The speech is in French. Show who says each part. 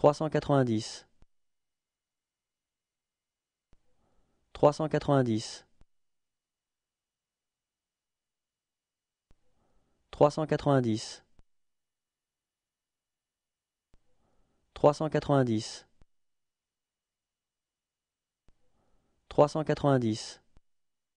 Speaker 1: 390 390 390 390 390